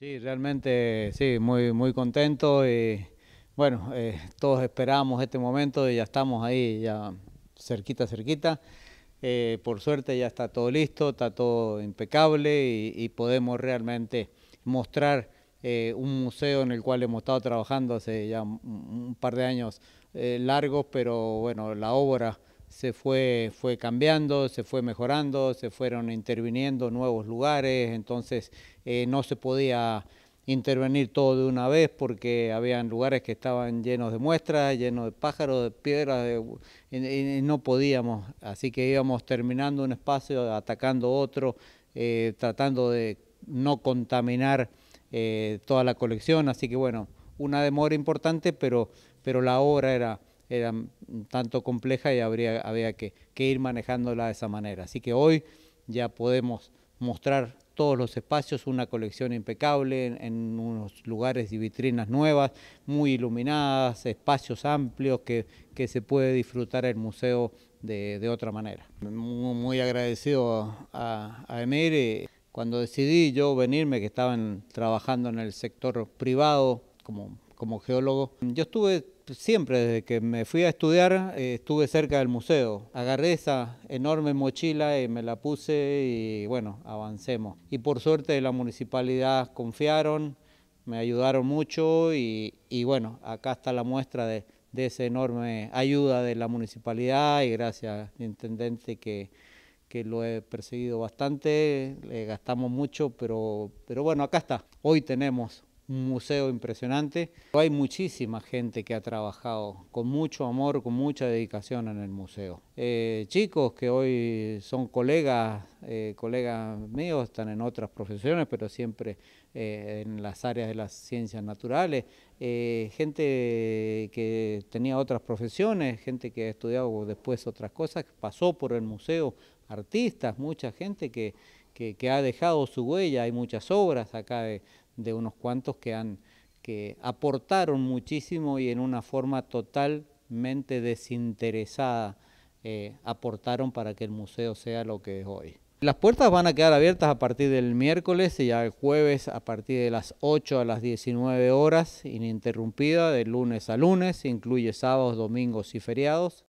Sí, realmente sí, muy, muy contento y bueno, eh, todos esperamos este momento y ya estamos ahí, ya cerquita, cerquita. Eh, por suerte ya está todo listo, está todo impecable y, podemos realmente mostrar eh, un museo en el cual hemos estado trabajando hace ya un, un par de años largos, pero bueno, la obra se fue, fue cambiando, se fue mejorando, se fueron interviniendo nuevos lugares, entonces eh, no se podía intervenir todo de una vez porque habían lugares que estaban llenos de muestras, llenos de pájaros, de piedras, y, no podíamos, así que íbamos terminando un espacio, atacando otro, eh, tratando de no contaminar eh, toda la colección, así que bueno, una demora importante, pero, pero la obra era era un tanto compleja y habría, había que, ir manejándola de esa manera. Así que hoy ya podemos mostrar todos los espacios, una colección impecable en, unos lugares y vitrinas nuevas, muy iluminadas, espacios amplios que, que se puede disfrutar el museo de, otra manera. Muy, agradecido a, a, Emir. Cuando decidí yo venirme, que estaban trabajando en el sector privado como como geólogo. Yo estuve siempre, desde que me fui a estudiar, eh, estuve cerca del museo. Agarré esa enorme mochila y me la puse y bueno, avancemos. Y por suerte la municipalidad confiaron, me ayudaron mucho y, bueno, acá está la muestra de, esa enorme ayuda de la municipalidad y gracias intendente que, que lo he perseguido bastante, le gastamos mucho, pero, pero bueno, acá está. Hoy tenemos un museo impresionante. Hay muchísima gente que ha trabajado con mucho amor, con mucha dedicación en el museo. Eh, chicos que hoy son colegas, eh, colegas míos, están en otras profesiones, pero siempre eh, en las áreas de las ciencias naturales. gente que tenía otras profesiones, gente que ha estudiado después otras cosas, pasó por el museo, artistas, mucha gente que que, ha dejado su huella, hay muchas obras acá de, unos cuantos que, han, que aportaron muchísimo y en una forma totalmente desinteresada eh, aportaron para que el museo sea lo que es hoy. Las puertas van a quedar abiertas a partir del miércoles y ya el jueves a partir de las 8 a las 19 horas, ininterrumpida de lunes a lunes, incluye sábados, domingos y feriados.